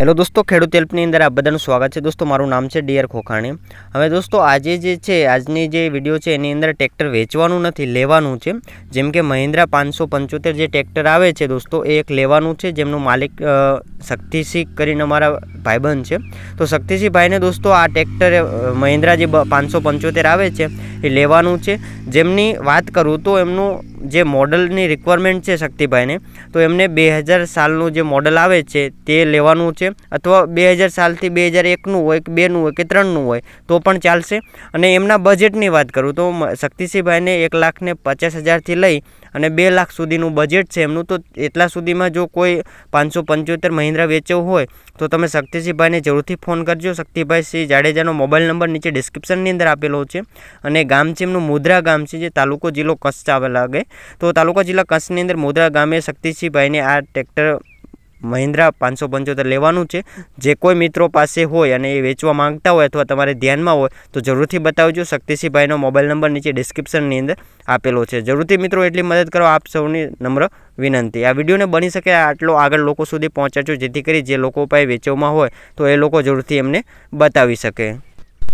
hello દોસ્તો ખેડૂત હેલ્પની અંદર આપ બધાનું સ્વાગત છે દોસ્તો મારું નામ છે ડિયર ખોખાણી હવે દોસ્તો આજે જે છે આજની જે વિડીયો છે એની અંદર ટ્રેક્ટર વેચવાનું નથી લેવાનું છે જેમ કે મહિન્દ્રા પાંચસો પંચોતેર જે ટ્રેક્ટર આવે છે દોસ્તો એ એક લેવાનું છે જેમનું માલિક શક્તિસિંહ કરીને અમારા ભાઈબંધ છે તો શક્તિસિંહભાઈને દોસ્તો આ ટ્રેક્ટર મહિન્દ્રા જે પાંચસો પંચોતેર આવે છે એ લેવાનું છે જેમની વાત કરું તો એમનું જે મોડેલ ની रिक्वायरमेंट છે શક્તિભાઈ ને તો એમને 2000 સાલ નું જે મોડેલ આવે છે તે લેવાનું છે અથવા 2000 સાલ થી 2001 નું હોય કે 2 નું હોય કે 3 નું હોય તો પણ ચાલે અને એમના બજેટ ની વાત કરું તો શક્તિસિંહભાઈ ને 1,50,000 થી લઈ અને 2 લાખ સુધી નું બજેટ છે એમનું તો એટલા સુધીમાં જો કોઈ 575 મહિન્દ્રા વેચવ હોય તો તમે શક્તિસિંહભાઈ ને જરૂરથી ફોન કરજો શક્તિભાઈ સી જાડેજા નો મોબાઈલ નંબર નીચે ડિસ્ક્રિપ્શન ની અંદર આપેલા છે અને ગામ છે એમનું મુદ્રા ગામ છે જે તાલુકો જીલો કસચા આવે લાગે તો તાલુકા જિલ્લા કસની અંદર મોદરા ગામે શક્તિશ્રીભાઈને આ ટ્રેક્ટર મહિન્દ્રા 575 લેવાનું છે જે કોઈ મિત્રો પાસે હોય અને એ વેચવા માંગતા હોય તો તમારા ધ્યાનમાં હોય તો જરૂરથી બતાવીજો શક્તિશ્રીભાઈનો મોબાઈલ નંબર નીચે ડિસ્ક્રિપ્શનની અંદર આપેલા છે જરૂરથી મિત્રો એટલી મદદ કરો આપ સૌની નમ્ર વિનંતી આ વિડિયોને બની શકે આટલો આગળ લોકો સુધી પહોંચાડજો જેથી કરી જે લોકો પાસે વેચવામાં હોય તો એ લોકો જરૂરથી અમને બતાવી શકે